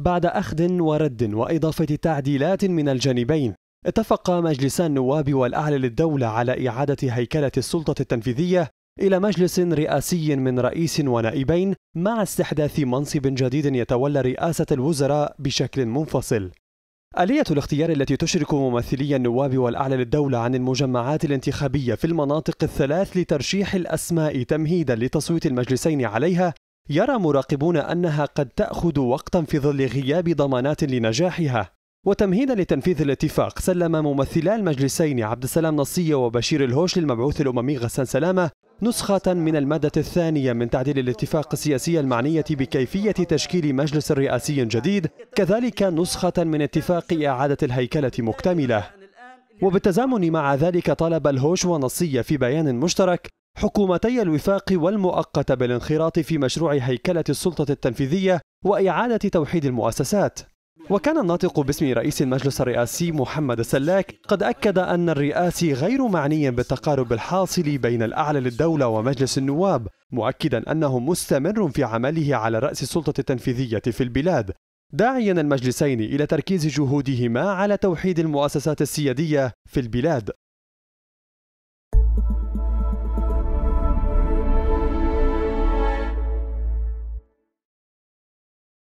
بعد أخذ ورد وإضافة تعديلات من الجانبين اتفق مجلس النواب والأعلى للدولة على إعادة هيكلة السلطة التنفيذية إلى مجلس رئاسي من رئيس ونائبين مع استحداث منصب جديد يتولى رئاسة الوزراء بشكل منفصل. آلية الاختيار التي تشرك ممثلي النواب والأعلى للدولة عن المجمعات الانتخابية في المناطق الثلاث لترشيح الأسماء تمهيدا لتصويت المجلسين عليها يرى مراقبون أنها قد تأخذ وقتا في ظل غياب ضمانات لنجاحها وتمهيدا لتنفيذ الاتفاق سلم ممثلا المجلسين عبد السلام نصية وبشير الهوش للمبعوث الأممي غسان سلامة نسخة من المادة الثانية من تعديل الاتفاق السياسي المعنية بكيفية تشكيل مجلس رئاسي جديد كذلك نسخة من اتفاق إعادة الهيكلة مكتملة وبالتزامن مع ذلك طلب الهوش ونصية في بيان مشترك حكومتي الوفاق والمؤقتة بالانخراط في مشروع هيكلة السلطة التنفيذية وإعادة توحيد المؤسسات وكان الناطق باسم رئيس المجلس الرئاسي محمد السلاك قد أكد أن الرئاسي غير معني بالتقارب الحاصل بين الأعلى للدولة ومجلس النواب مؤكدا أنه مستمر في عمله على رأس السلطة التنفيذية في البلاد داعيا المجلسين إلى تركيز جهودهما على توحيد المؤسسات السيادية في البلاد